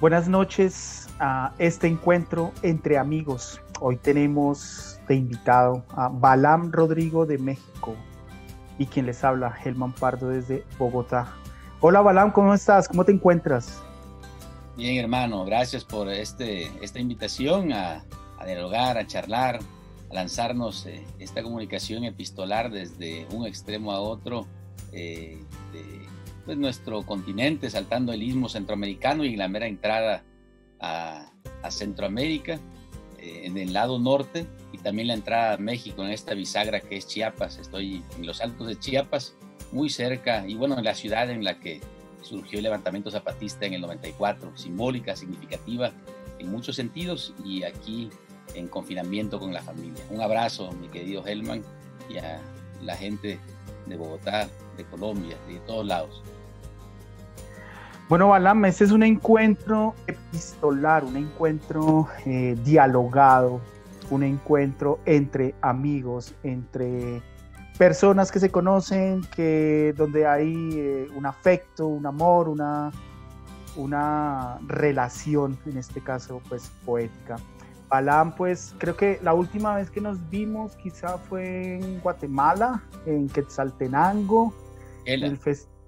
Buenas noches a este encuentro entre amigos. Hoy tenemos de invitado a Balam Rodrigo de México y quien les habla, Helman Pardo desde Bogotá. Hola Balam, ¿cómo estás? ¿Cómo te encuentras? Bien hermano, gracias por este, esta invitación a, dialogar, a charlar, a lanzarnos eh, esta comunicación epistolar desde un extremo a otro eh, pues, nuestro continente, saltando el istmo centroamericano y la mera entrada a, Centroamérica, eh, en el lado norte, y también la entrada a México en esta bisagra que es Chiapas. Estoy en los altos de Chiapas, muy cerca, y bueno, en la ciudad en la que surgió el levantamiento zapatista en el 94, simbólica, significativa en muchos sentidos, y aquí en confinamiento con la familia. Un abrazo, mi querido Helman, y a la gente de Bogotá, de Colombia, de todos lados. Bueno, Balam, este es un encuentro epistolar, un encuentro eh, dialogado, un encuentro entre amigos, entre personas que se conocen, que donde hay eh, un afecto, un amor, una, una relación, en este caso, pues poética. Alam, pues creo que la última vez que nos vimos quizá fue en Guatemala, en Quetzaltenango, en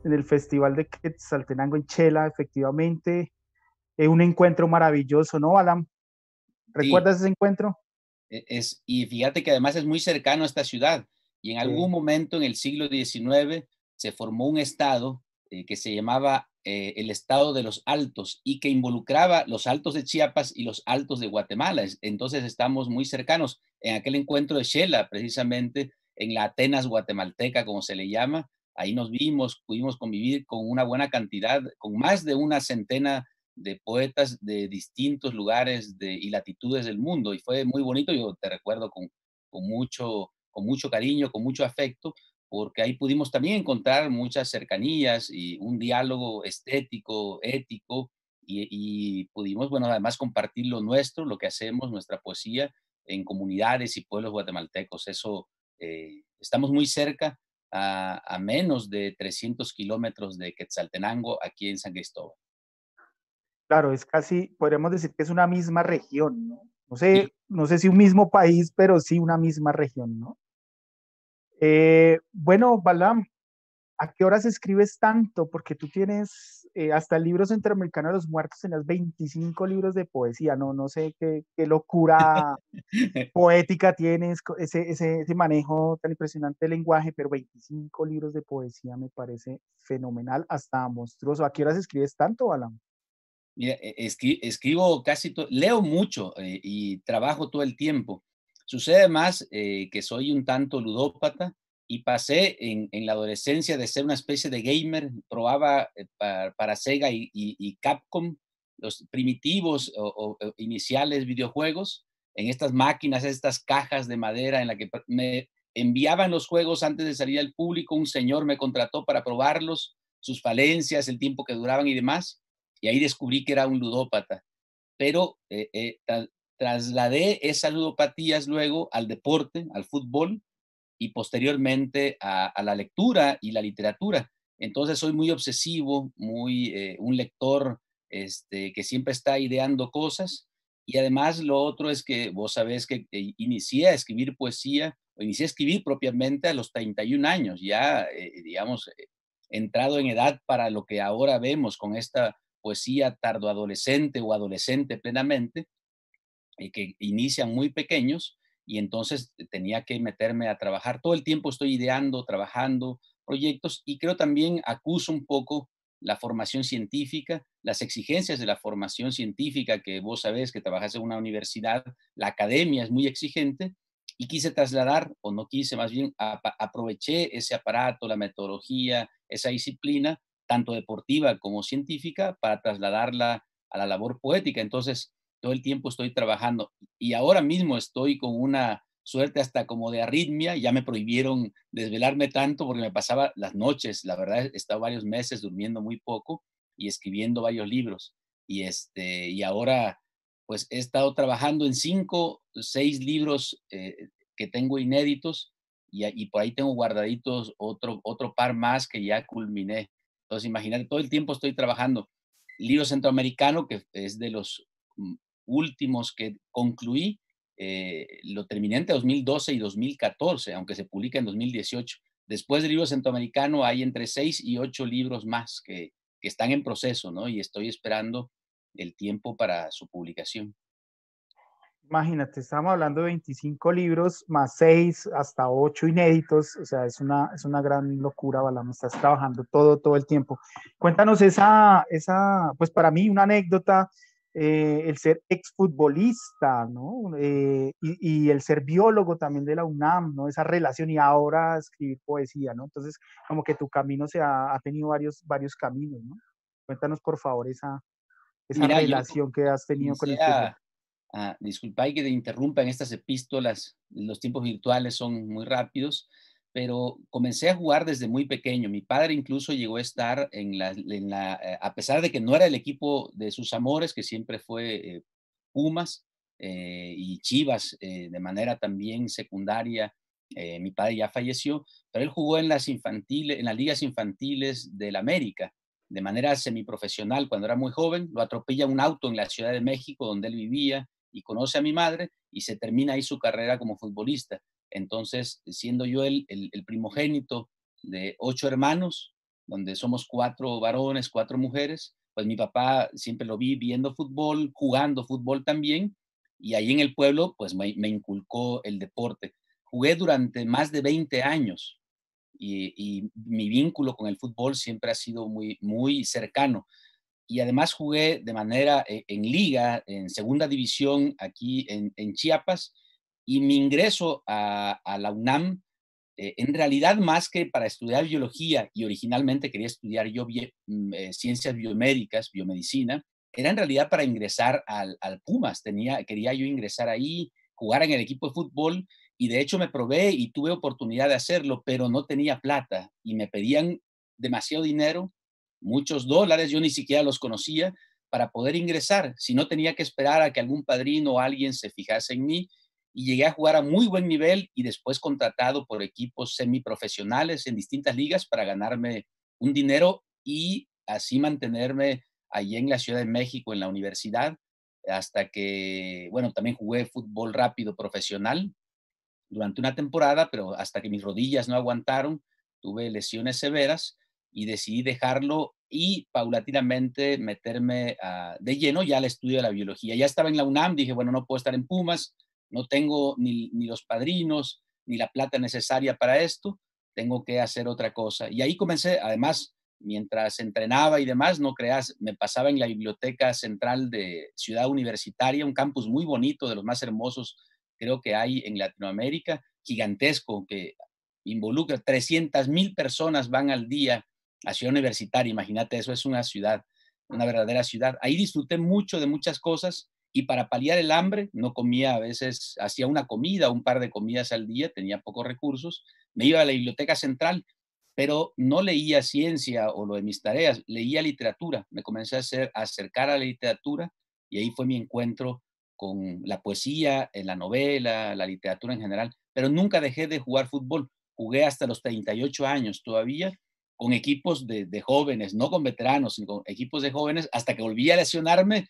el, Festival de Quetzaltenango en Chela, efectivamente. un encuentro maravilloso, ¿no, Alam? ¿Recuerdas ese encuentro? E-, es, y fíjate que además es muy cercano a esta ciudad. Y en algún momento en el siglo XIX se formó un estado eh, que se llamaba eh, El Estado de los Altos y que involucraba los altos de Chiapas y los altos de Guatemala. Entonces estamos muy cercanos. En aquel encuentro de Shela, precisamente en la Atenas guatemalteca, como se le llama, ahí nos vimos, pudimos convivir con una buena cantidad, con más de una centena de poetas de distintos lugares y latitudes del mundo. Y fue muy bonito, yo te recuerdo con mucho cariño, con mucho afecto, porque ahí pudimos también encontrar muchas cercanías y un diálogo estético, ético, y, pudimos, bueno, además compartir lo nuestro, lo que hacemos, nuestra poesía, en comunidades y pueblos guatemaltecos. Eso, eh, estamos muy cerca, a, menos de 300 kilómetros de Quetzaltenango, aquí en San Cristóbal. Claro, es casi, podríamos decir que es una misma región, ¿no? sé, no sé si un mismo país, pero sí una misma región, ¿no? Eh, bueno, Balam, ¿a qué horas escribes tanto? Porque tú tienes eh, hasta el libro centroamericano de los muertos, tenías 25 libros de poesía, no, no sé qué, locura poética tienes, ese, manejo tan impresionante del lenguaje, pero 25 libros de poesía me parece fenomenal, hasta monstruoso. ¿A qué horas escribes tanto, Balam? E, escribo casi todo, leo mucho eh, y trabajo todo el tiempo. Sucede más eh, que soy un tanto ludópata y pasé en, la adolescencia de ser una especie de gamer, probaba eh, para, Sega y, Capcom los primitivos o, iniciales videojuegos en estas máquinas, estas cajas de madera en la que me enviaban los juegos antes de salir al público, un señor me contrató para probarlos, sus falencias, el tiempo que duraban y demás, y ahí descubrí que era un ludópata pero eh, trasladé esas ludopatías luego al deporte, al fútbol y posteriormente a, la lectura y la literatura. Entonces soy muy obsesivo, muy eh, un lector este, que siempre está ideando cosas. Y además lo otro es que vos sabés que inicié a escribir poesía, o inicié a escribir propiamente a los 31 años, ya, eh, digamos, eh, entrado en edad para lo que ahora vemos con esta poesía tardoadolescente o adolescente plenamente, que inician muy pequeños y entonces tenía que meterme a trabajar. Todo el tiempo estoy ideando, trabajando proyectos y creo también acuso un poco la formación científica, las exigencias de la formación científica que vos sabés que trabajas en una universidad, la academia es muy exigente y quise trasladar, o no quise más bien, aproveché ese aparato, la metodología, esa disciplina, tanto deportiva como científica, para trasladarla a la labor poética. Entonces, todo el tiempo estoy trabajando y ahora mismo estoy con una suerte hasta como de arritmia, ya me prohibieron desvelarme tanto porque me pasaba las noches, la verdad, he estado varios meses durmiendo muy poco y escribiendo varios libros y este y ahora pues he estado trabajando en cinco, seis libros eh, que tengo inéditos y, y, por ahí tengo guardaditos otro, otro par más que ya culminé. Entonces, imagínate, todo el tiempo estoy trabajando. Libro centroamericano, que es de los mm, últimos que concluí, eh, lo terminé entre 2012 y 2014, aunque se publica en 2018. Después del libro centroamericano hay entre seis y ocho libros más que, están en proceso, ¿no? Y estoy esperando el tiempo para su publicación. Imagínate, estamos hablando de 25 libros más seis hasta ocho inéditos, o sea, es una, es una gran locura, Balam, estás trabajando todo, todo el tiempo. Cuéntanos esa, esa, pues para mí una anécdota eh, el ser exfutbolista, ¿no? Eh, y, el ser biólogo también de la UNAM, ¿no? Esa relación y ahora escribir poesía, ¿no? Entonces, como que tu camino se ha, tenido varios, varios caminos, ¿no? Cuéntanos, por favor, esa, esa relación que has tenido con el tema. Ah, disculpa que te interrumpa en estas epístolas, los tiempos virtuales son muy rápidos pero comencé a jugar desde muy pequeño. Mi padre incluso llegó a estar en la, eh, a pesar de que no era el equipo de sus amores, que siempre fue eh, Pumas eh, y Chivas de manera también secundaria. mi padre ya falleció, pero él jugó en las infantiles, en las ligas infantiles del América, de manera semiprofesional cuando era muy joven. Lo atropella un auto en la Ciudad de México donde él vivía y conoce a mi madre y se termina ahí su carrera como futbolista entonces, siendo yo el, primogénito de ocho hermanos, donde somos cuatro varones, cuatro mujeres, pues mi papá siempre lo vi viendo fútbol, jugando fútbol también, y ahí en el pueblo, pues me, inculcó el deporte. Jugué durante más de 20 años y, mi vínculo con el fútbol siempre ha sido muy, muy cercano. Y además jugué de manera eh, en, liga, en segunda división aquí en Chiapas, y mi ingreso a, la UNAM, eh, en realidad más que para estudiar biología, y originalmente quería estudiar yo mm, eh, ciencias biomédicas, biomedicina, era en realidad para ingresar al, al, Pumas. Tenía, quería yo ingresar ahí, jugar en el equipo de fútbol y de hecho me probé y tuve oportunidad de hacerlo, pero no tenía plata y me pedían demasiado dinero, muchos dólares, yo ni siquiera los conocía para poder ingresar, si no tenía que esperar a que algún padrino o alguien se fijase en mí y llegué a jugar a muy buen nivel y después contratado por equipos semiprofesionales en distintas ligas para ganarme un dinero y así mantenerme allí en la Ciudad de México, en la universidad, hasta que, bueno, también jugué fútbol rápido profesional durante una temporada, pero hasta que mis rodillas no aguantaron, tuve lesiones severas y decidí dejarlo y paulatinamente meterme ah, de lleno ya al estudio de la biología. Ya estaba en la UNAM, dije, bueno, no puedo estar en Pumas, no tengo ni, los padrinos, ni la plata necesaria para esto, tengo que hacer otra cosa. Y ahí comencé, además, mientras entrenaba y demás, no creas, me pasaba en la biblioteca central de Ciudad Universitaria, un campus muy bonito, de los más hermosos creo que hay en Latinoamérica, gigantesco, que involucra 300 mil personas van al día a Ciudad Universitaria, imagínate, eso es una ciudad, una verdadera ciudad. Ahí disfruté mucho de muchas cosas y para paliar el hambre, no comía a veces, hacía una comida, un par de comidas al día, tenía pocos recursos, me iba a la biblioteca central, pero no leía ciencia o lo de mis tareas, leía literatura, me comencé a, hacer, acercar a la literatura y ahí fue mi encuentro con la poesía, la novela, la literatura en general, pero nunca dejé de jugar fútbol, jugué hasta los 38 años todavía con equipos de, de jóvenes, no con veteranos, sino con equipos de jóvenes, hasta que volví a lesionarme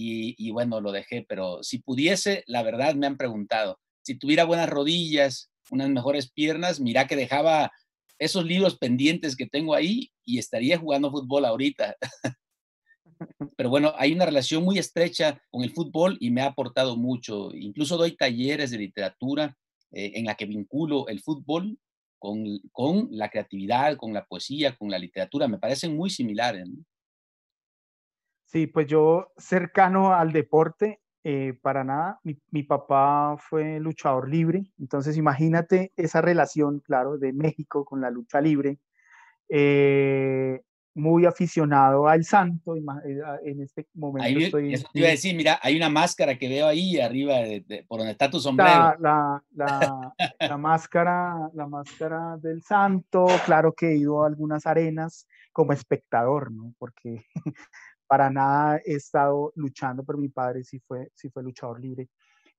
y, bueno, lo dejé, pero si pudiese, la verdad me han preguntado, si tuviera buenas rodillas, unas mejores piernas, mira que dejaba esos libros pendientes que tengo ahí y estaría jugando fútbol ahorita. Pero bueno, hay una relación muy estrecha con el fútbol y me ha aportado mucho. Incluso doy talleres de literatura eh, en la que vinculo el fútbol con, con, la creatividad, con la poesía, con la literatura. Me parecen muy similares. Sí, pues yo cercano al deporte, eh, para nada, mi, papá fue luchador libre, entonces imagínate esa relación, claro, de México con la lucha libre, eh, muy aficionado al santo, eh, en este momento estoy... Eso iba a decir, mira, hay una máscara que veo ahí arriba, por donde está tu sombrero. La, la, máscara, la máscara del santo, claro que he ido a algunas arenas como espectador, ¿no? Porque para nada he estado luchando, por mi padre si fue, fue luchador libre.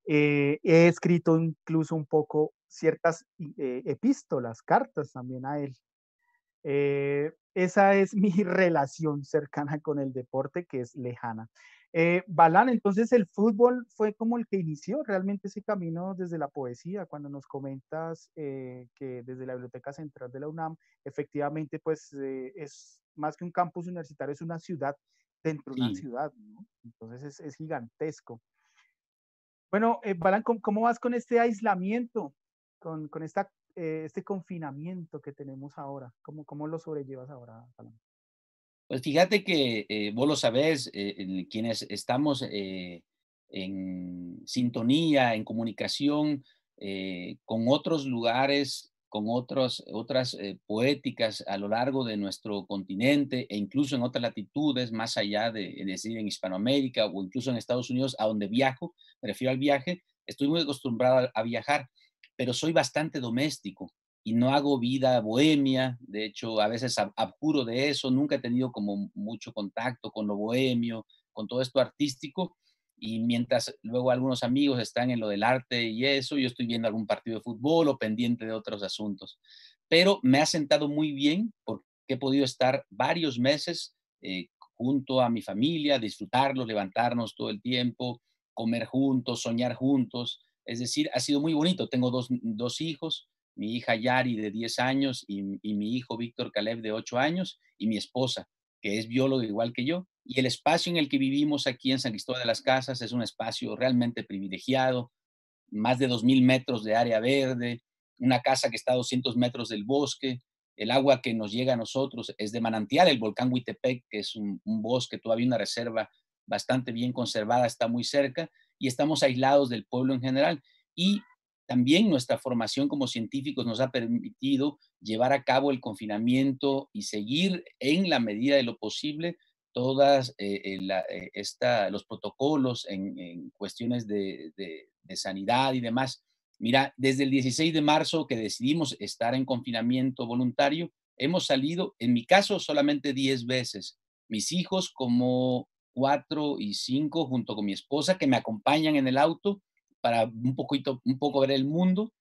Eh, he escrito incluso un poco ciertas eh, epístolas, cartas también a él. Eh, esa es mi relación cercana con el deporte, que es lejana. Balán, entonces el fútbol fue como el que inició realmente ese camino desde la poesía, cuando nos comentas que desde la Biblioteca Central de la UNAM, efectivamente, pues es más que un campus universitario, es una ciudad dentro de una ciudad, ¿no? Entonces es, gigantesco. Bueno, eh, Balán, ¿cómo, vas con este aislamiento, con, esta, eh, este confinamiento que tenemos ahora? ¿Cómo, lo sobrellevas ahora, Balán? Pues fíjate que eh, vos lo sabés, eh, quienes estamos en sintonía, en comunicación con otros lugares con otras eh, poéticas a lo largo de nuestro continente e incluso en otras latitudes, más allá de, decir, en Hispanoamérica o incluso en Estados Unidos, a donde viajo, prefiero refiero al viaje, estoy muy acostumbrado a, viajar, pero soy bastante doméstico y no hago vida bohemia, de hecho a veces abjuro de eso, nunca he tenido como mucho contacto con lo bohemio, con todo esto artístico, y mientras luego algunos amigos están en lo del arte y eso, yo estoy viendo algún partido de fútbol o pendiente de otros asuntos. Pero me ha sentado muy bien porque he podido estar varios meses eh, junto a mi familia, disfrutarlos, levantarnos todo el tiempo, comer juntos, soñar juntos. Es decir, ha sido muy bonito. Tengo dos, hijos, mi hija Yari de 10 años y, y mi hijo Víctor Caleb de 8 años y mi esposa, que es biólogo igual que yo y el espacio en el que vivimos aquí en San Cristóbal de las Casas es un espacio realmente privilegiado, más de 2.000 metros de área verde, una casa que está a 200 metros del bosque, el agua que nos llega a nosotros es de manantial, el volcán Huitepec, que es un, un bosque, todavía una reserva bastante bien conservada, está muy cerca, y estamos aislados del pueblo en general. Y también nuestra formación como científicos nos ha permitido llevar a cabo el confinamiento y seguir en la medida de lo posible todas eh, eh, eh, los protocolos en, cuestiones de, sanidad y demás. Mira, desde el 16 de marzo que decidimos estar en confinamiento voluntario, hemos salido, en mi caso, solamente 10 veces. Mis hijos como 4 y 5 junto con mi esposa que me acompañan en el auto para un, poquito, un poco ver el mundo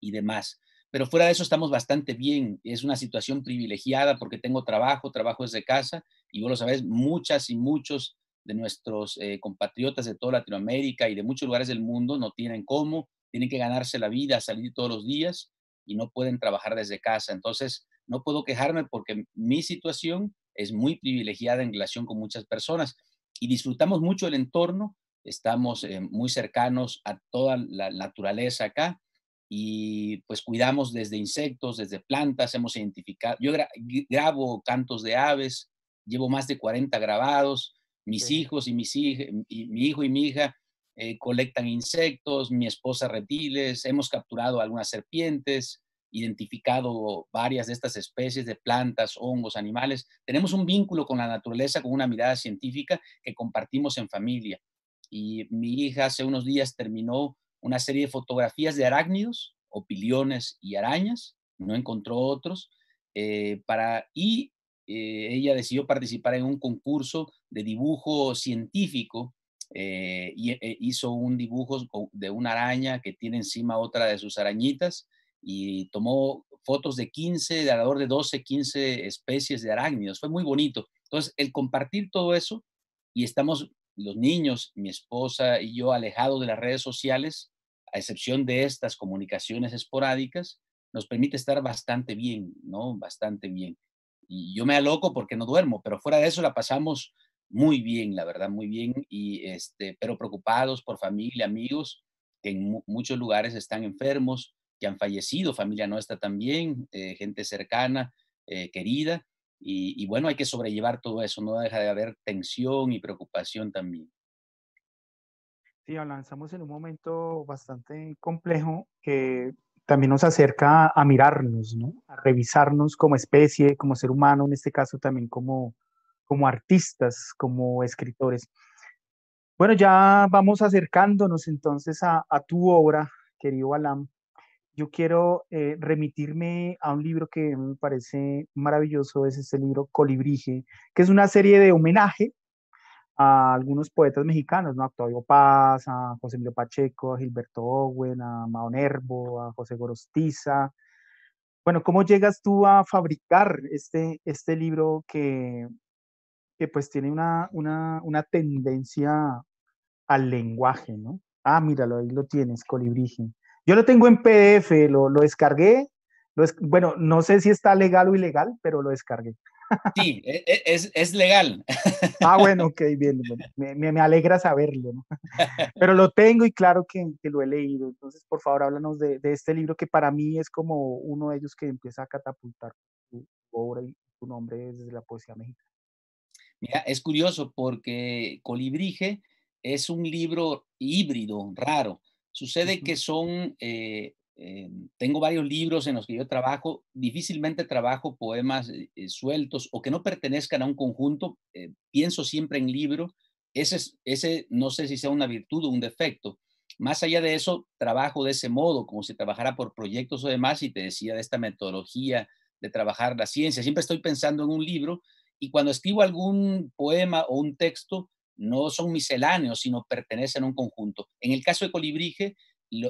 y demás pero fuera de eso estamos bastante bien. Es una situación privilegiada porque tengo trabajo, trabajo desde casa y vos lo sabés, muchas y muchos de nuestros eh, compatriotas de toda Latinoamérica y de muchos lugares del mundo no tienen cómo, tienen que ganarse la vida, salir todos los días y no pueden trabajar desde casa. Entonces, no puedo quejarme porque mi situación es muy privilegiada en relación con muchas personas y disfrutamos mucho el entorno, estamos eh, muy cercanos a toda la naturaleza acá y pues cuidamos desde insectos, desde plantas, hemos identificado, yo grabo cantos de aves, llevo más de 40 grabados, mis hijos y, mis mi hijo y mi hija eh, colectan insectos, mi esposa reptiles, hemos capturado algunas serpientes, identificado varias de estas especies de plantas, hongos, animales. Tenemos un vínculo con la naturaleza, con una mirada científica que compartimos en familia. Y mi hija hace unos días terminó una serie de fotografías de arácnidos, opiliones y arañas, no encontró otros, eh, para, y eh, ella decidió participar en un concurso de dibujo científico eh, y hizo un dibujo de una araña que tiene encima otra de sus arañitas y tomó fotos de 15, de alrededor de 12, 15 especies de arácnidos. Fue muy bonito. Entonces, el compartir todo eso, y estamos los niños, mi esposa y yo alejados de las redes sociales, a excepción de estas comunicaciones esporádicas, nos permite estar bastante bien, ¿no? Bastante bien. Y yo me aloco porque no duermo, pero fuera de eso la pasamos muy bien, la verdad, muy bien, y este, pero preocupados por familia, amigos que en muchos lugares están enfermos, que han fallecido, familia nuestra también, eh, gente cercana, eh, querida, y, bueno, hay que sobrellevar todo eso, no deja de haber tensión y preocupación también. Sí, Alan, estamos en un momento bastante complejo que también nos acerca a mirarnos, ¿no? a revisarnos como especie, como ser humano, en este caso también como, como artistas, como escritores. Bueno, ya vamos acercándonos entonces a, a tu obra, querido Alan yo quiero eh, remitirme a un libro que me parece maravilloso, es este libro Colibrige, que es una serie de homenaje a algunos poetas mexicanos, ¿no? a Octavio Paz, a José Emilio Pacheco, a Gilberto Owen, a Mao Nervo, a José Gorostiza. Bueno, ¿cómo llegas tú a fabricar este, este libro que, pues tiene una, tendencia al lenguaje, ¿no? Ah, míralo, ahí lo tienes, Colibrige. Yo lo tengo en PDF, lo, lo descargué. bueno, no sé si está legal o ilegal, pero lo descargué. Sí, e, e, es, legal. Ah, bueno, ok, bien. Me, alegra saberlo, ¿no? Pero lo tengo y claro que, lo he leído. Entonces, por favor, háblanos de, este libro que para mí es como uno de ellos que empieza a catapultar tu, obra y tu nombre desde la poesía mexicana. Mira, es curioso porque Colibrige es un libro híbrido, raro Sucede que son, eh, em, tengo varios libros en los que yo trabajo, difícilmente trabajo poemas eh, eh, sueltos o que no pertenezcan a un conjunto, pienso siempre en libro, ese, ese no sé si sea una virtud o un defecto. Más allá de eso, trabajo de ese modo, como si trabajara por proyectos o demás, y te decía de esta metodología de trabajar la ciencia. Siempre estoy pensando en un libro y cuando escribo algún poema o un texto, no son misceláneos, sino pertenecen a un conjunto. En el caso de Colibrige,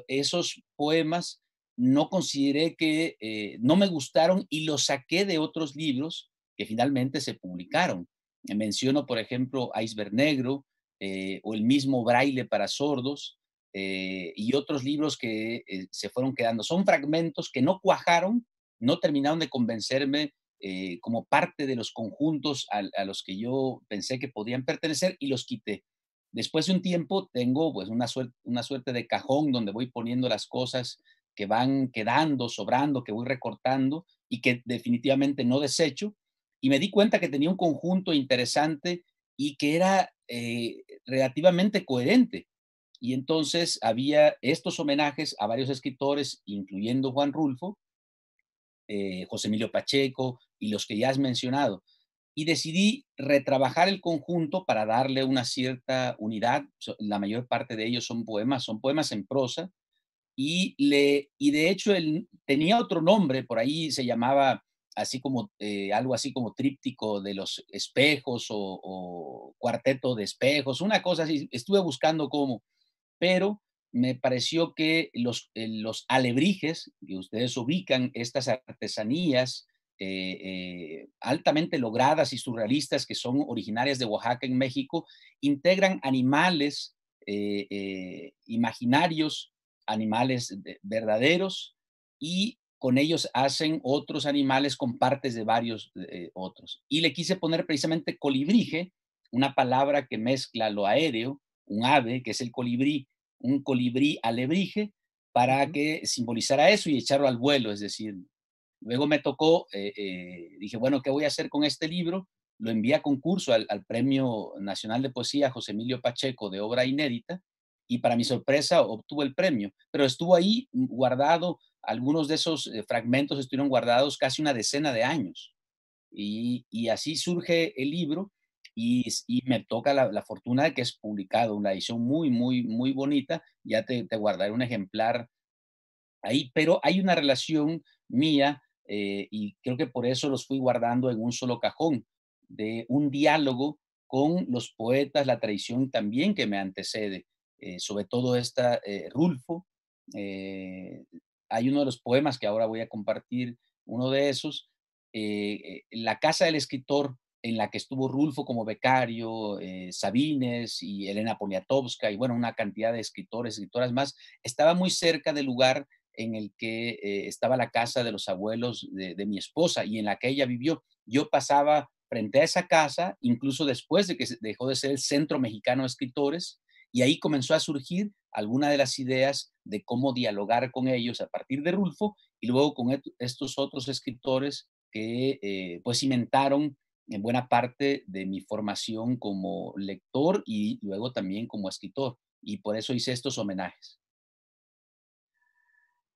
esos poemas no consideré que, eh, no me gustaron y los saqué de otros libros que finalmente se publicaron. Eh, menciono, por ejemplo, Iceberg Negro eh, o el mismo Braille para sordos y otros libros que se fueron quedando. Son fragmentos que no cuajaron, no terminaron de convencerme eh, como parte de los conjuntos a, los que yo pensé que podían pertenecer y los quité. Después de un tiempo tengo pues una suerte, una suerte de cajón donde voy poniendo las cosas que van quedando, sobrando, que voy recortando y que definitivamente no desecho. Y me di cuenta que tenía un conjunto interesante y que era eh, relativamente coherente. Y entonces había estos homenajes a varios escritores, incluyendo Juan Rulfo, eh, José Emilio Pacheco y los que ya has mencionado. Y decidí retrabajar el conjunto para darle una cierta unidad. La mayor parte de ellos son poemas, son poemas en prosa. Y, le, y de hecho él tenía otro nombre, por ahí se llamaba así como eh, algo así como tríptico de los espejos o, o, cuarteto de espejos, una cosa así, estuve buscando cómo, pero me pareció que los, eh, los alebrijes, que ustedes ubican estas artesanías eh, eh, altamente logradas y surrealistas que son originarias de Oaxaca en México, integran animales imaginarios, animales verdaderos y con ellos hacen otros animales con partes de varios otros. Y le quise poner precisamente colibrige, una palabra que mezcla lo aéreo, un ave, que es el colibrí, un colibrí alebrije para que simbolizara eso y echarlo al vuelo, es decir, luego me tocó, eh, eh, dije, bueno, ¿qué voy a hacer con este libro? Lo envié a concurso al, Premio Nacional de Poesía José Emilio Pacheco de Obra Inédita y para mi sorpresa obtuvo el premio, pero estuvo ahí guardado, algunos de esos eh, fragmentos estuvieron guardados casi una decena de años. y, así surge el libro y, me toca la, fortuna de que es publicado, una edición muy, muy, muy bonita, ya te, guardaré un ejemplar ahí, pero hay una relación mía eh, y creo que por eso los fui guardando en un solo cajón, de un diálogo con los poetas, la tradición también que me antecede, eh, sobre todo esta eh, Rulfo. hay uno de los poemas que ahora voy a compartir, uno de esos, La casa del escritor, en la que estuvo Rulfo como becario, eh, Sabines y Elena Poniatowska y bueno, una cantidad de escritores, escritoras más, estaba muy cerca del lugar en el que eh, estaba la casa de los abuelos de, mi esposa y en la que ella vivió. Yo pasaba frente a esa casa, incluso después de que dejó de ser el Centro Mexicano de Escritores, y ahí comenzó a surgir alguna de las ideas de cómo dialogar con ellos a partir de Rulfo y luego con estos otros escritores que eh, pues inventaron en buena parte de mi formación como lector y luego también como escritor. Y por eso hice estos homenajes.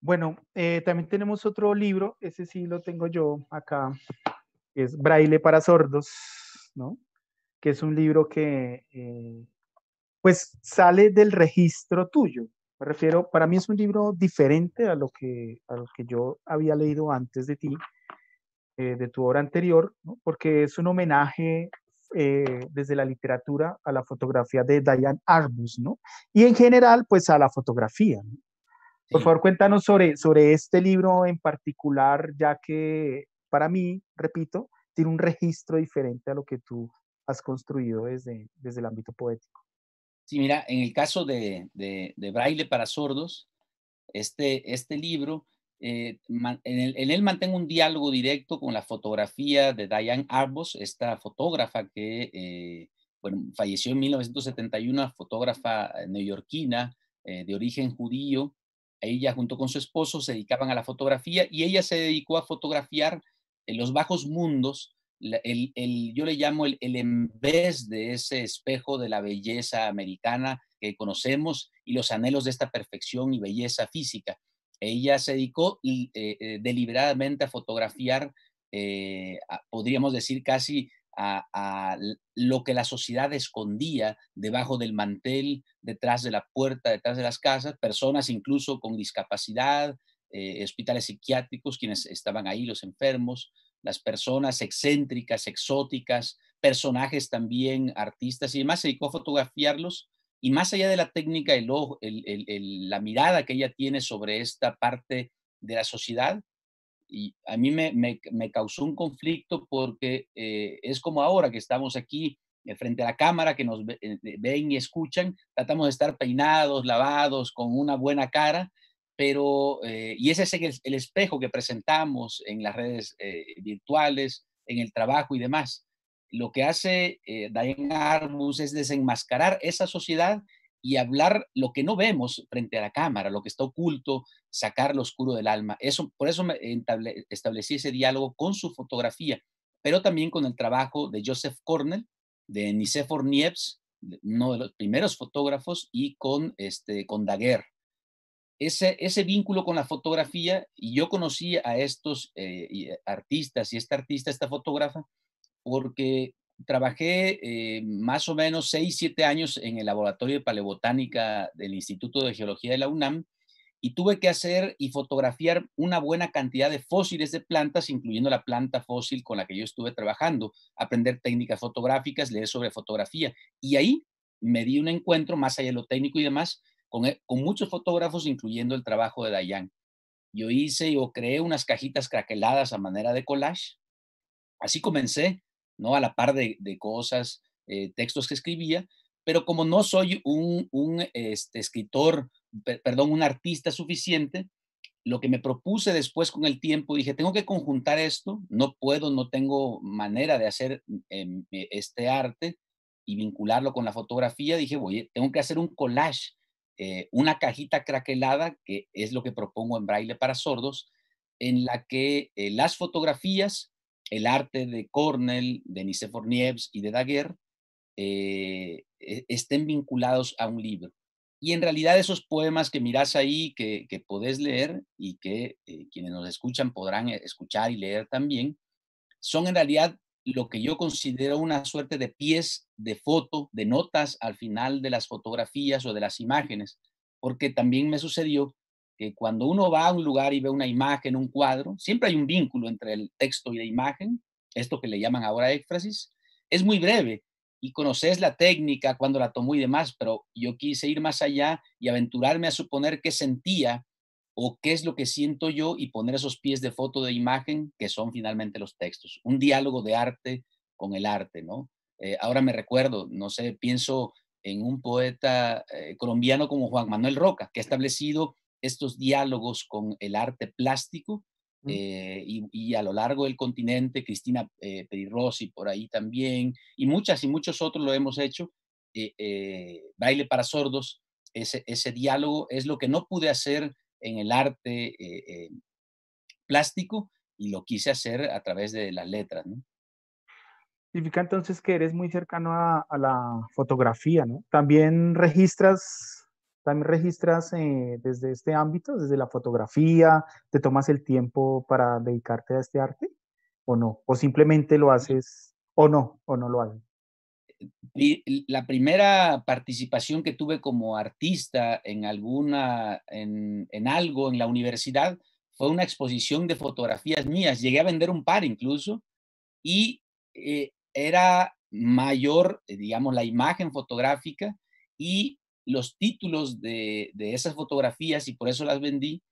Bueno, eh, también tenemos otro libro, ese sí lo tengo yo acá, es Braille para Sordos, ¿no? Que es un libro que, eh, pues, sale del registro tuyo. Me refiero, para mí es un libro diferente a lo que, a lo que yo había leído antes de ti, eh, de tu obra anterior, porque es un homenaje eh, desde la literatura a la fotografía de Diane Arbus, ¿no? Y en general, pues a la fotografía. Por favor, cuéntanos sobre, sobre este libro en particular, ya que para mí, repito, tiene un registro diferente a lo que tú has construido desde, desde el ámbito poético. Sí, mira, en el caso de, Braille para Sordos, este, este libro eh, en, él mantengo un diálogo directo con la fotografía de Diane Arbus esta fotógrafa que eh, bueno, falleció en 1971, fotógrafa eh, neoyorquina de origen judío. Ella junto con su esposo se dedicaban a la fotografía y ella se dedicó a fotografiar los bajos mundos, yo le llamo el, el en vez de ese espejo de la belleza americana que conocemos y los anhelos de esta perfección y belleza física. Ella se dedicó y, eh, eh, deliberadamente a fotografiar, eh, podríamos decir casi a, lo que la sociedad escondía debajo del mantel, detrás de la puerta, detrás de las casas, personas incluso con discapacidad, hospitales psiquiátricos, quienes estaban ahí, los enfermos, las personas excéntricas, exóticas, personajes también, artistas y demás, se dedicó a fotografiarlos y más allá de la técnica, el ojo, la mirada que ella tiene sobre esta parte de la sociedad, y a mí me, causó un conflicto porque eh, es como ahora que estamos aquí eh, frente a la cámara, que nos eh, ven y escuchan, tratamos de estar peinados, lavados, con una buena cara, pero, y ese es el, espejo que presentamos en las redes virtuales, en el trabajo y demás lo que hace eh, Diane Arbus es desenmascarar esa sociedad y hablar lo que no vemos frente a la cámara, lo que está oculto, sacar lo oscuro del alma. Eso, por eso me establecí ese diálogo con su fotografía, pero también con el trabajo de Joseph Cornell, de Nicephor Niepce, uno de los primeros fotógrafos, y con, este, con Daguerre. Ese, ese vínculo con la fotografía, y yo conocí a estos eh, eh, artistas y esta artista, esta fotógrafa, porque trabajé eh, más o menos 6, siete años en el laboratorio de paleobotánica del Instituto de Geología de la UNAM y tuve que hacer y fotografiar una buena cantidad de fósiles de plantas, incluyendo la planta fósil con la que yo estuve trabajando, aprender técnicas fotográficas, leer sobre fotografía. Y ahí me di un encuentro, más allá de lo técnico y demás, con, e, con muchos fotógrafos, incluyendo el trabajo de Dayan. Yo hice o creé unas cajitas craqueladas a manera de collage. Así comencé a la par de, cosas, eh, textos que escribía, pero como no soy un, este, escritor, perdón, un artista suficiente, lo que me propuse después con el tiempo, dije, tengo que conjuntar esto, no puedo, no tengo manera de hacer em, e, este arte y vincularlo con la fotografía, dije, voy, tengo que hacer un collage, eh, una cajita craquelada, que es lo que propongo en braille para sordos, en la que eh, las fotografías el arte de Cornell, de Nicephor y de Daguerre eh, e-, estén vinculados a un libro. Y en realidad esos poemas que miras ahí, que, que podés leer y que eh, quienes nos escuchan podrán eh, escuchar y leer también, son en realidad lo que yo considero una suerte de pies de foto, de notas al final de las fotografías o de las imágenes, porque también me sucedió que cuando uno va a un lugar y ve una imagen, un cuadro, siempre hay un vínculo entre el texto y la imagen, esto que le llaman ahora éxtasis, es muy breve y conoces la técnica, cuando la tomó y demás, pero yo quise ir más allá y aventurarme a suponer qué sentía o qué es lo que siento yo y poner esos pies de foto de imagen que son finalmente los textos. Un diálogo de arte con el arte, ¿no? Eh, ahora me recuerdo, no sé, pienso en un poeta eh, colombiano como Juan Manuel Roca, que ha establecido estos diálogos con el arte plástico eh, y, a lo largo del continente, Cristina eh, Perirossi por ahí también, y muchas y muchos otros lo hemos hecho, eh, eh, baile para sordos, ese, diálogo es lo que no pude hacer en el arte plástico y lo quise hacer a través de las letras. Significa entonces que eres muy cercano a, a la fotografía, ¿no? También registras también registras eh, desde este ámbito, desde la fotografía, te tomas el tiempo para dedicarte a este arte o no, o simplemente lo haces o no, o no lo haces. La primera participación que tuve como artista en alguna, en, algo en la universidad fue una exposición de fotografías mías. Llegué a vender un par incluso y eh, era mayor, eh, digamos, la imagen fotográfica y los títulos de, de, esas fotografías y por eso las vendí,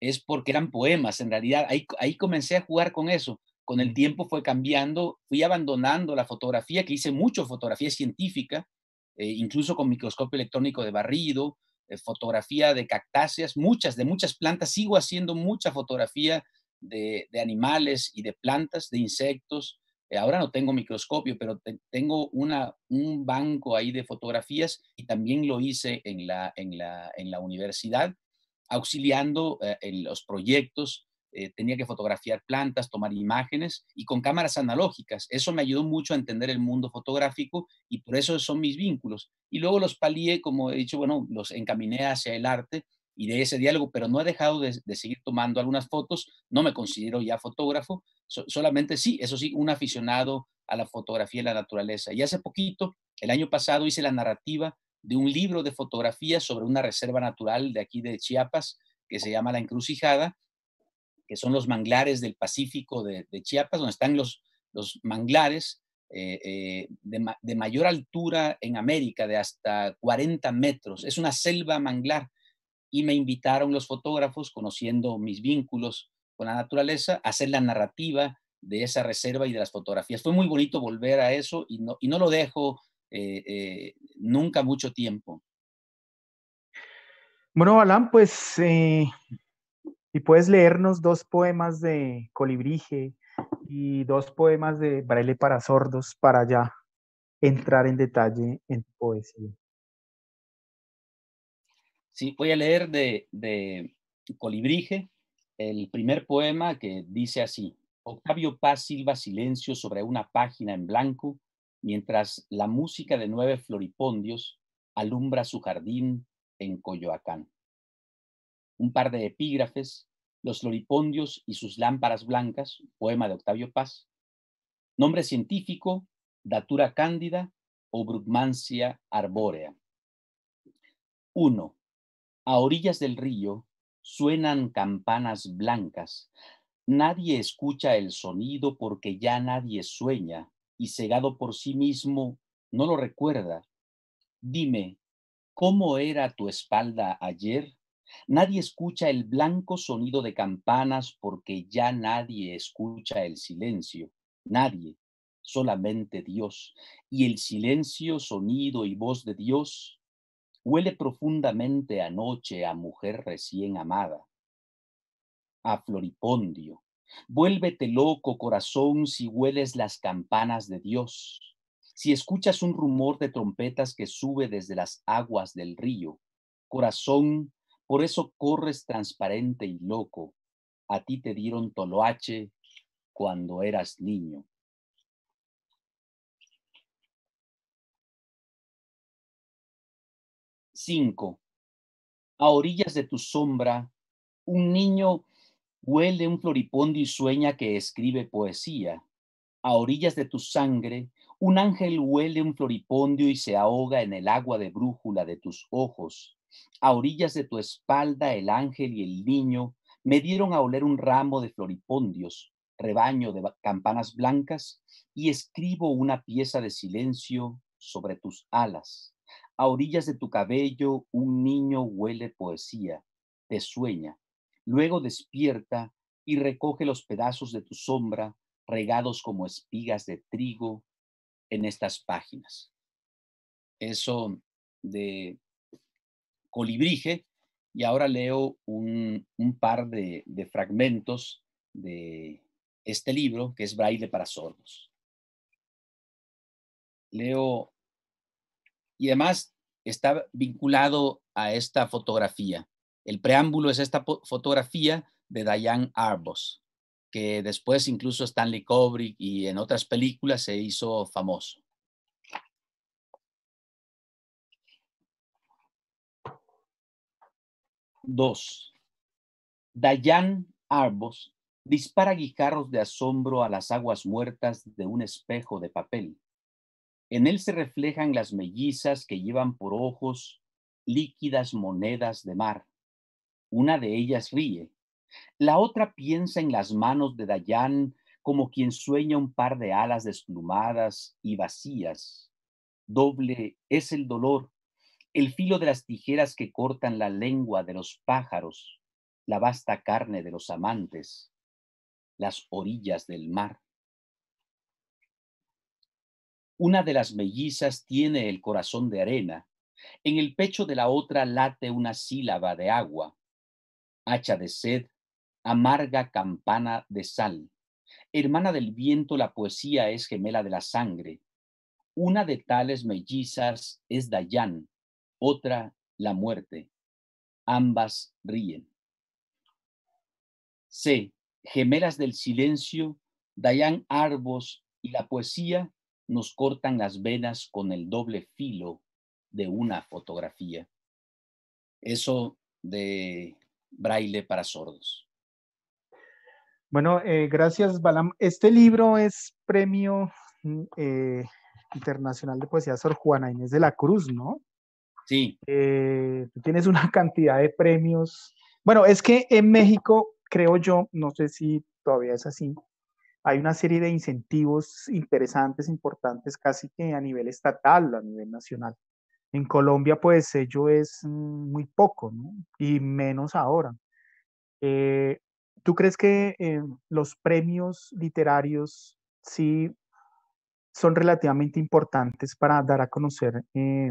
es porque eran poemas, en realidad ahí, ahí comencé a jugar con eso. Con el mm. tiempo fue cambiando, fui abandonando la fotografía, que hice mucho fotografía científica, eh, incluso con microscopio electrónico de barrido, eh, fotografía de cactáceas, muchas, de muchas plantas. Sigo haciendo mucha fotografía de, de animales y de plantas, de insectos, eh, ahora no tengo microscopio, pero tengo un banco ahí de fotografías y también lo hice en la, universidad, auxiliando eh, en los proyectos. Eh, tenía que fotografiar plantas, tomar imágenes y con cámaras analógicas. Eso me ayudó mucho a entender el mundo fotográfico y por eso son mis vínculos. Y luego los palié, como he dicho, bueno, los encaminé hacia el arte y de ese diálogo, pero no he dejado de, seguir tomando algunas fotos, no me considero ya fotógrafo, solamente sí, eso sí, un aficionado a la fotografía y la naturaleza. Y hace poquito, el año pasado, hice la narrativa de un libro de fotografía sobre una reserva natural de aquí de Chiapas, que se llama La Encrucijada, que son los manglares del Pacífico de, Chiapas, donde están los, los manglares eh, eh, de, de, mayor altura en América, de hasta 40 metros. Es una selva manglar y me invitaron los fotógrafos, conociendo mis vínculos con la naturaleza, a hacer la narrativa de esa reserva y de las fotografías. Fue muy bonito volver a eso y no, lo dejo eh, eh, nunca mucho tiempo. Bueno, Alan, pues y eh, puedes leernos dos poemas de Colibrige y dos poemas de Braille para sordos para ya entrar en detalle en tu poesía. Sí, voy a leer de, de el primer poema que dice así. Octavio Paz silba silencio sobre una página en blanco mientras la música de nueve floripondios alumbra su jardín en Coyoacán. Un par de epígrafes, Los floripondios y sus lámparas blancas, poema de Octavio Paz, nombre científico, Datura cándida o Brugmancia arbórea. 1. A orillas del río suenan campanas blancas. Nadie escucha el sonido porque ya nadie sueña y cegado por sí mismo no lo recuerda. Dime, ¿cómo era tu espalda ayer? Nadie escucha el blanco sonido de campanas porque ya nadie escucha el silencio. Nadie, solamente Dios. Y el silencio, sonido y voz de Dios Huele profundamente anoche a mujer recién amada, a floripondio. Vuélvete loco, corazón, si hueles las campanas de Dios, si escuchas un rumor de trompetas que sube desde las aguas del río. Corazón, por eso corres transparente y loco. A ti te dieron toloache cuando eras niño. 5. A orillas de tu sombra, un niño huele un floripondio y sueña que escribe poesía. A orillas de tu sangre, un ángel huele un floripondio y se ahoga en el agua de brújula de tus ojos. A orillas de tu espalda, el ángel y el niño me dieron a oler un ramo de floripondios, rebaño de campanas blancas, y escribo una pieza de silencio sobre tus alas. A orillas de tu cabello un niño huele poesía, te sueña, luego despierta y recoge los pedazos de tu sombra regados como espigas de trigo en estas páginas. Eso de colibrige y ahora leo un, par de, de fragmentos de este libro que es Braille para sordos. Leo y además está vinculado a esta fotografía. El preámbulo es esta fotografía de Diane Arbos, que después incluso Stanley Kubrick y en otras películas se hizo famoso. Dos. Diane Arbos dispara guijarros de asombro a las aguas muertas de un espejo de papel en él se reflejan las mellizas que llevan por ojos líquidas monedas de mar. Una de ellas ríe. La otra piensa en las manos de Dayan como quien sueña un par de alas desplumadas y vacías. Doble es el dolor, el filo de las tijeras que cortan la lengua de los pájaros, la vasta carne de los amantes, las orillas del mar. Una de las mellizas tiene el corazón de arena, en el pecho de la otra late una sílaba de agua, hacha de sed, amarga campana de sal. Hermana del viento, la poesía es gemela de la sangre. Una de tales mellizas es Dayan, otra la muerte. Ambas ríen. C. Gemelas del silencio, Dayan Arbos y la poesía nos cortan las venas con el doble filo de una fotografía. Eso de braille para sordos. Bueno, eh, gracias, Balam. Este libro es premio mm, eh, internacional de poesía Sor Juana Inés de la Cruz, ¿no? Sí. Eh, tú tienes una cantidad de premios. Bueno, es que en México, creo yo, no sé si todavía es así, hay una serie de incentivos interesantes, importantes, casi que a nivel estatal, a nivel nacional. En Colombia, pues ello es mm, muy poco, ¿no? Y menos ahora. Eh, ¿Tú crees que eh, los premios literarios sí son relativamente importantes para dar a conocer eh,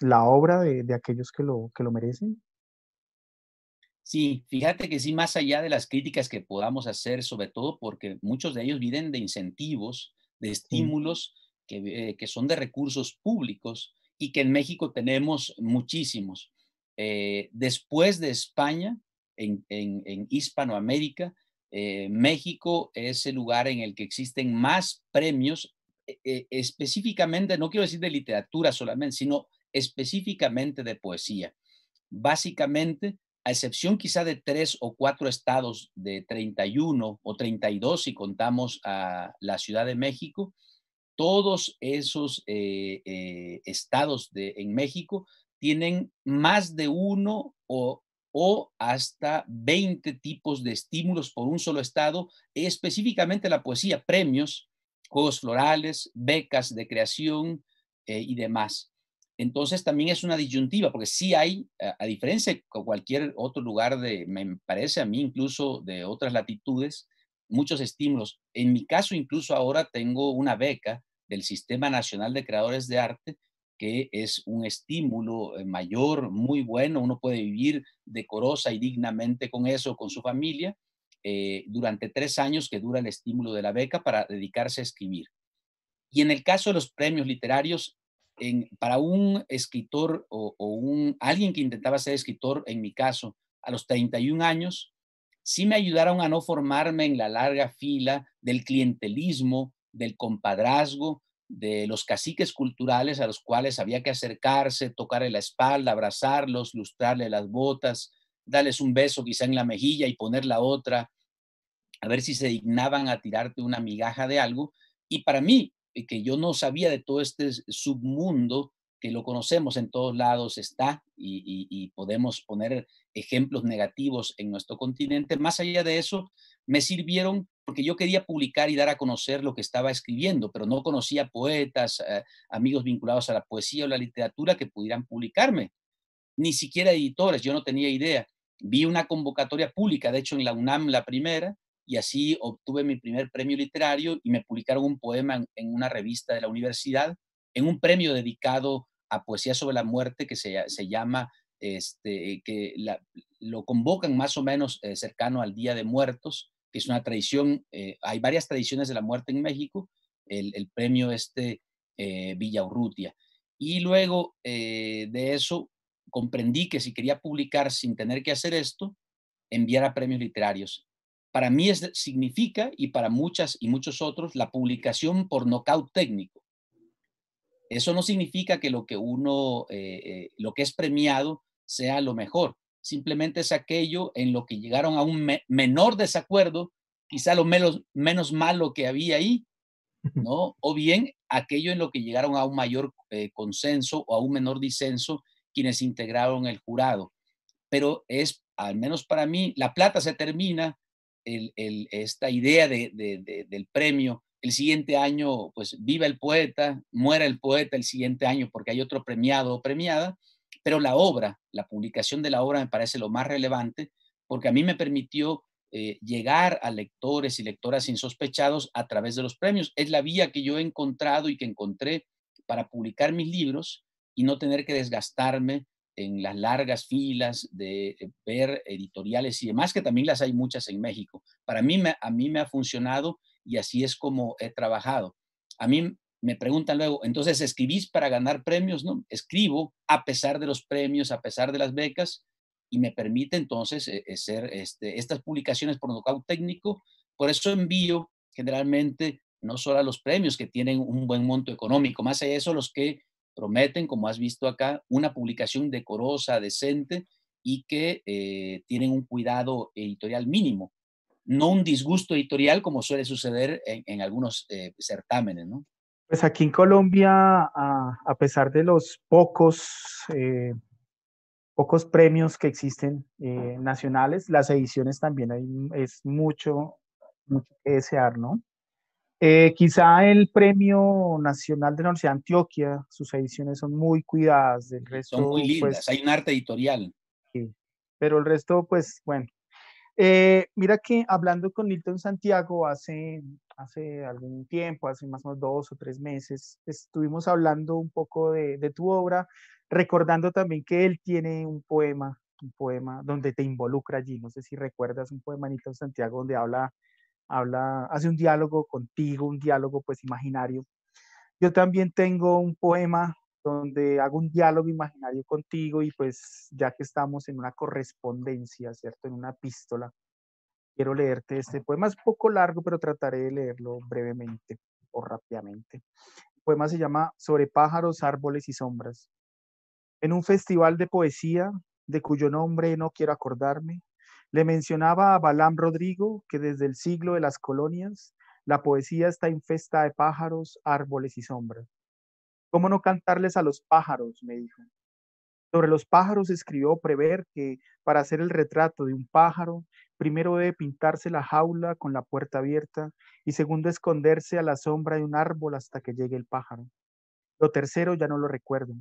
la obra de, aquellos que lo merecen? Sí, fíjate que sí, más allá de las críticas que podamos hacer, sobre todo porque muchos de ellos vienen de incentivos, de estímulos eh, que, son de recursos públicos y que en México tenemos muchísimos. Eh, después de España, en, Hispanoamérica, eh, México es el lugar en el que existen más premios, e, e, específicamente, no quiero decir de literatura solamente, sino específicamente de poesía. Básicamente, excepción quizá de tres o cuatro estados de 31 o 32 si contamos a la Ciudad de México, todos esos eh, eh, estados de, en México tienen más de uno o, hasta 20 tipos de estímulos por un solo estado, específicamente la poesía, premios, juegos florales, becas de creación eh, y demás. Entonces también es una disyuntiva, porque sí hay, eh, a, diferencia de cualquier otro lugar, de, me parece a mí incluso de otras latitudes, muchos estímulos. En mi caso incluso ahora tengo una beca del Sistema Nacional de Creadores de Arte, que es un estímulo eh, mayor, muy bueno, uno puede vivir decorosa y dignamente con eso, con su familia, eh, durante tres años que dura el estímulo de la beca para dedicarse a escribir. Y en el caso de los premios literarios, para un escritor o, alguien que intentaba ser escritor, en mi caso, a los 31 años, sí me ayudaron a no formarme en la larga fila del clientelismo, del compadrazgo, de los caciques culturales a los cuales había que acercarse, tocarle la espalda, abrazarlos, lustrarle las botas, darles un beso quizá en la mejilla y poner la otra, a ver si se dignaban a tirarte una migaja de algo. Y para mí, que yo no sabía de todo este submundo que lo conocemos en todos lados está y, podemos poner ejemplos negativos en nuestro continente. Más allá de eso, me sirvieron porque yo quería publicar y dar a conocer lo que estaba escribiendo, pero no conocía poetas, eh, amigos vinculados a la poesía o la literatura que pudieran publicarme, ni siquiera editores, yo no tenía idea. Vi una convocatoria pública, de hecho en la UNAM la primera, y así obtuve mi primer premio literario y me publicaron un poema en, una revista de la universidad, en un premio dedicado a poesía sobre la muerte que se, llama, este, que lo convocan más o menos eh, cercano al Día de Muertos, que es una tradición, eh, hay varias tradiciones de la muerte en México, el, premio este eh, Villa Urrutia. Y luego eh, de eso comprendí que si quería publicar sin tener que hacer esto, enviara premios literarios para mí es, significa, y para muchas y muchos otros, la publicación por nocaut técnico. Eso no significa que lo que uno, eh, eh, lo que es premiado sea lo mejor. Simplemente es aquello en lo que llegaron a un menor desacuerdo, quizá lo menos, menos malo que había ahí, ¿no? O bien aquello en lo que llegaron a un mayor eh, consenso o a un menor disenso quienes integraron el jurado. Pero es, al menos para mí, la plata se termina, esta idea del premio. El siguiente año, pues viva el poeta, muera el poeta el siguiente año porque hay otro premiado o premiada, pero la obra, la publicación de la obra me parece lo más relevante porque a mí me permitió eh, llegar a lectores y lectoras insospechados a través de los premios. Es la vía que yo he encontrado y que encontré para publicar mis libros y no tener que desgastarme en las largas filas de eh, ver editoriales y demás, que también las hay muchas en México. Para mí, a mí me ha funcionado y así es como he trabajado. A mí me preguntan luego, entonces, ¿escribís para ganar premios? No, escribo a pesar de los premios, a pesar de las becas, y me permite entonces hacer eh, eh, este, estas publicaciones por lo técnico. Por eso envío generalmente no solo a los premios que tienen un buen monto económico, más allá de eso, los que prometen, como has visto acá, una publicación decorosa, decente y que eh, tienen un cuidado editorial mínimo, no un disgusto editorial como suele suceder en, algunos eh, certámenes, ¿no? Pues aquí en Colombia, a, pesar de los pocos, eh, pocos premios que existen nacionales, las ediciones también hay, es mucho, mucho que ¿no? Eh, quizá el Premio Nacional de la de Antioquia, sus ediciones son muy cuidadas del resto. Son muy pues lindas, hay un arte editorial. Sí, pero el resto, pues bueno. Eh, mira que hablando con Nilton Santiago hace, hace algún tiempo, hace más o menos dos o tres meses, estuvimos hablando un poco de, de tu obra, recordando también que él tiene un poema, un poema donde te involucra allí. No sé si recuerdas un poema, Nilton Santiago, donde habla habla, hace un diálogo contigo, un diálogo pues imaginario. Yo también tengo un poema donde hago un diálogo imaginario contigo y pues ya que estamos en una correspondencia, ¿cierto? En una epístola, quiero leerte este poema. Es un poco largo, pero trataré de leerlo brevemente o rápidamente. El poema se llama Sobre pájaros, árboles y sombras. En un festival de poesía, de cuyo nombre no quiero acordarme, le mencionaba a Balam Rodrigo que desde el siglo de las colonias la poesía está infesta de pájaros, árboles y sombras. ¿Cómo no cantarles a los pájaros? me dijo. Sobre los pájaros escribió Prever que para hacer el retrato de un pájaro, primero debe pintarse la jaula con la puerta abierta y segundo esconderse a la sombra de un árbol hasta que llegue el pájaro. Lo tercero ya no lo recuerdo,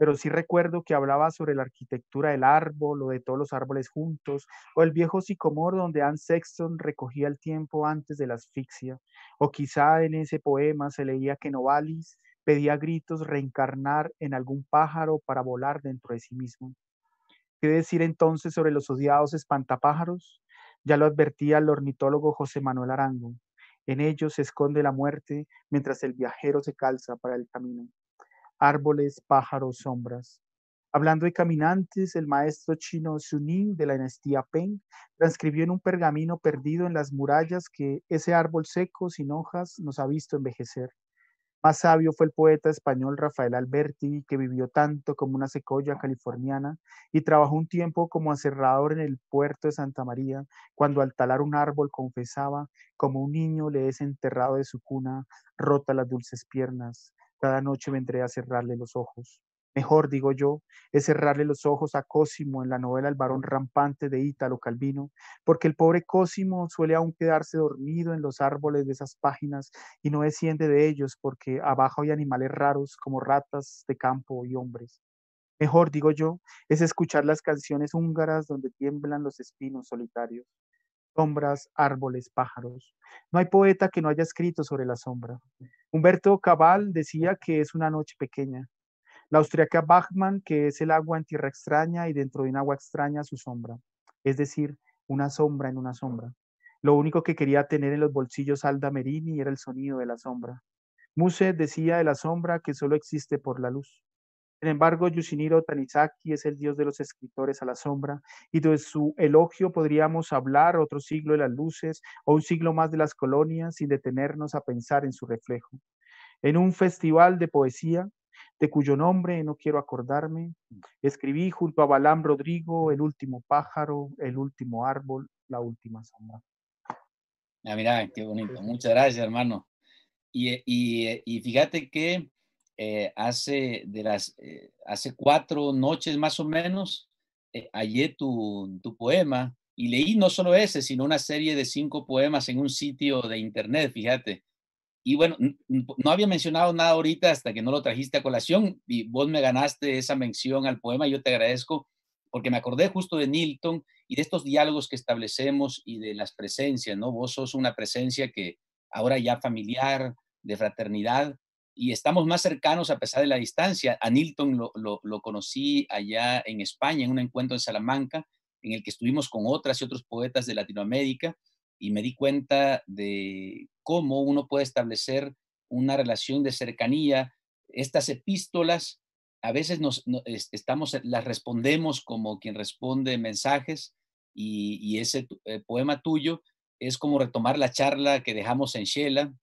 pero sí recuerdo que hablaba sobre la arquitectura del árbol o de todos los árboles juntos, o el viejo sicomor donde Anne Sexton recogía el tiempo antes de la asfixia, o quizá en ese poema se leía que Novalis pedía gritos reencarnar en algún pájaro para volar dentro de sí mismo. ¿Qué decir entonces sobre los odiados espantapájaros? Ya lo advertía el ornitólogo José Manuel Arango. En ellos se esconde la muerte mientras el viajero se calza para el camino árboles, pájaros, sombras. Hablando de caminantes, el maestro chino Suning de la dinastía Peng transcribió en un pergamino perdido en las murallas que ese árbol seco sin hojas nos ha visto envejecer. Más sabio fue el poeta español Rafael Alberti, que vivió tanto como una secoya californiana y trabajó un tiempo como aserrador en el puerto de Santa María, cuando al talar un árbol confesaba, como un niño le es enterrado de su cuna, rota las dulces piernas, cada noche vendré a cerrarle los ojos. Mejor, digo yo, es cerrarle los ojos a Cosimo en la novela El varón rampante de Ítalo Calvino, porque el pobre Cosimo suele aún quedarse dormido en los árboles de esas páginas y no desciende de ellos porque abajo hay animales raros como ratas de campo y hombres. Mejor, digo yo, es escuchar las canciones húngaras donde tiemblan los espinos solitarios sombras, árboles, pájaros. No hay poeta que no haya escrito sobre la sombra. Humberto Cabal decía que es una noche pequeña. La austriaca Bachmann, que es el agua en tierra extraña y dentro de un agua extraña su sombra. Es decir, una sombra en una sombra. Lo único que quería tener en los bolsillos Alda Merini era el sonido de la sombra. Muse decía de la sombra que solo existe por la luz. Sin embargo, Yushiniro Tanizaki es el dios de los escritores a la sombra, y de su elogio podríamos hablar otro siglo de las luces o un siglo más de las colonias sin detenernos a pensar en su reflejo. En un festival de poesía, de cuyo nombre no quiero acordarme, escribí junto a Balán Rodrigo El último pájaro, El último árbol, La última sombra. Ah, mirá, qué bonito. Muchas gracias, hermano. y eh, eh, fíjate que eh, hace, de las, eh, hace cuatro noches más o menos, eh, hallé tu, tu, poema y leí no solo ese, sino una serie de cinco poemas en un sitio de internet, fíjate. Y bueno, no había mencionado nada ahorita hasta que no lo trajiste a colación y vos me ganaste esa mención al poema, yo te agradezco porque me acordé justo de Nilton y de estos diálogos que establecemos y de las presencias, ¿no? Vos sos una presencia que ahora ya familiar, de fraternidad, y estamos más cercanos a pesar de la distancia. A Nilton lo, conocí allá en España, en un encuentro en Salamanca, en el que estuvimos con otras y otros poetas de Latinoamérica, y me di cuenta de cómo uno puede establecer una relación de cercanía. Estas epístolas a veces nos, estamos, las respondemos como quien responde mensajes, y, ese eh, poema tuyo es como retomar la charla que dejamos en Shela,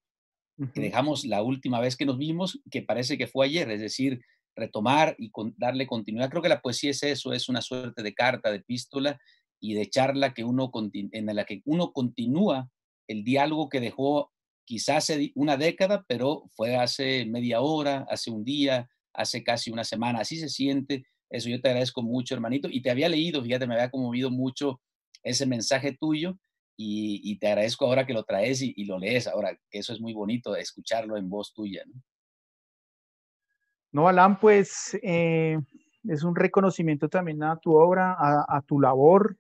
que dejamos la última vez que nos vimos, que parece que fue ayer, es decir, retomar y darle continuidad. Creo que la poesía es eso, es una suerte de carta, de epístola y de charla que uno en la que uno continúa el diálogo que dejó quizás hace una década, pero fue hace media hora, hace un día, hace casi una semana. Así se siente eso. Yo te agradezco mucho, hermanito. Y te había leído, fíjate, me había conmovido mucho ese mensaje tuyo y, te agradezco ahora que lo traes y, lo lees. Ahora, eso es muy bonito, escucharlo en voz tuya. No, no pues eh, es un reconocimiento también a tu obra, a, tu labor,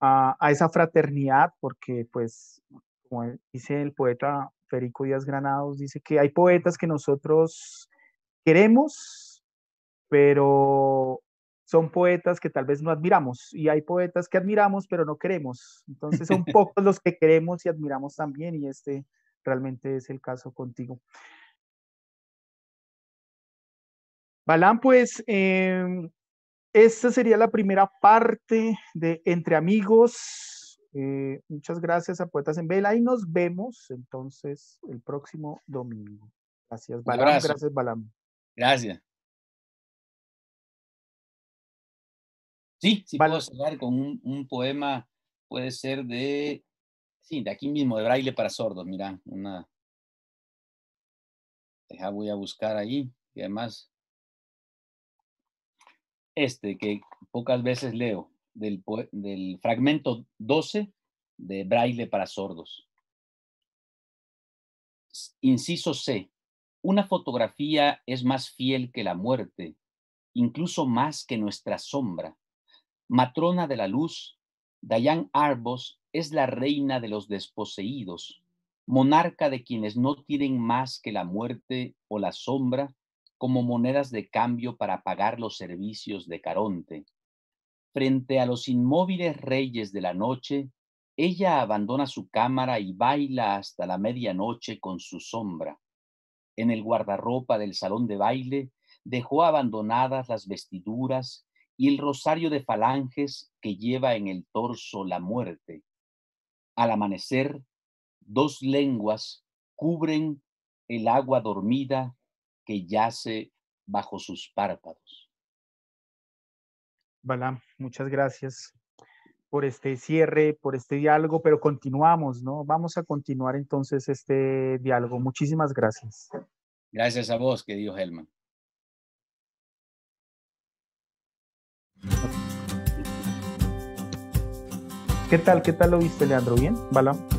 a, a, esa fraternidad, porque pues, como dice el poeta Federico Díaz Granados, dice que hay poetas que nosotros queremos, pero son poetas que tal vez no admiramos y hay poetas que admiramos pero no queremos. Entonces son pocos los que queremos y admiramos también y este realmente es el caso contigo. Balán, pues em, esta sería la primera parte de Entre Amigos. Eh, muchas gracias a Poetas en Vela y nos vemos entonces el próximo domingo. Gracias, Balán. Gracias, Balán. Gracias. Sí, sí puedo cerrar con un, poema, puede ser de, sí, de aquí mismo, de Braille para sordos, mira, una... voy a buscar ahí, y además, este que pocas veces leo, del, del fragmento 12 de Braille para sordos. Inciso C. Una fotografía es más fiel que la muerte, incluso más que nuestra sombra Matrona de la Luz, Dayan Arbos es la reina de los desposeídos, monarca de quienes no tienen más que la muerte o la sombra como monedas de cambio para pagar los servicios de Caronte. Frente a los inmóviles reyes de la noche, ella abandona su cámara y baila hasta la medianoche con su sombra. En el guardarropa del salón de baile dejó abandonadas las vestiduras y el rosario de falanges que lleva en el torso la muerte. Al amanecer, dos lenguas cubren el agua dormida que yace bajo sus párpados. Balam, muchas gracias por este cierre, por este diálogo, pero continuamos, ¿no? Vamos a continuar entonces este diálogo. Muchísimas gracias. Gracias a vos, querido Dios, Helman. ¿Qué tal? ¿Qué tal lo viste, Leandro? ¿Bien? ¿Bala?